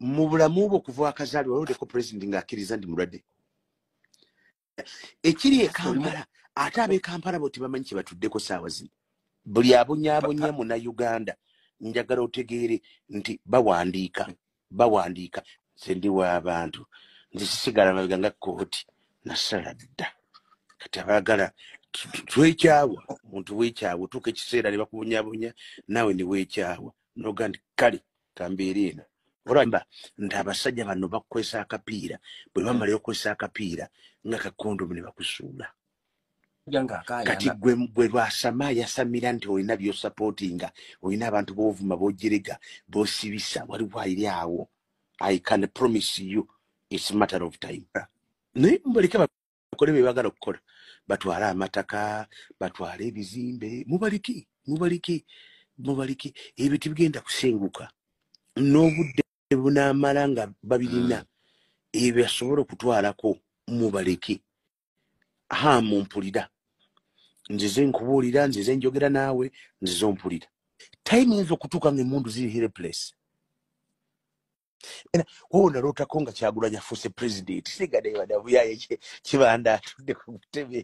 mu bulamu bwe okuva akazaali waloleko president ngaakkiriza ndi mulwadde ekiri ekampala ate abekampala bo tebamanyi kyebatuddeko saawa zino buli abonyaabonya munauganda njagala otegeere nti bawandiika bawandiika sendi waabantu nze sisigala mabega nga kooti nasala dda kati abaagala twekyawa muntu weekyawa otuuka ekiseera ne bakubonyaabonya naawe ni weekyawa nogandi kale kambeera eno olaba nti abasajja bano bakukozesa akapiira bwe hmm. bamalayo okukozesa akapiira nga kakondomu ne bakusuula kati gwe lwasama yasamira nti olina byosapootinga olina abantu bovuma bogerega bosibisa waliwo ayiri awo i can promise you its matter of time ah. naye mubaleke bakole bebagala okukola batwale amataka batwale ebizimbe mubaleke mubaleke mubaleke ebyo tibigenda kusenguka n'obudde bunamala nga babirina hmm. ebyasobola okutwalako mubaleke hamumpulira nzize nkubuulira nzize njogera naawe nzize ompulira tayimuyinza okutuuka nga emundu ziri hereplace wowo nalootako nga kyagulanya fuuse puresidenti sigadeyadabuyaye kibanda atudde ku butebe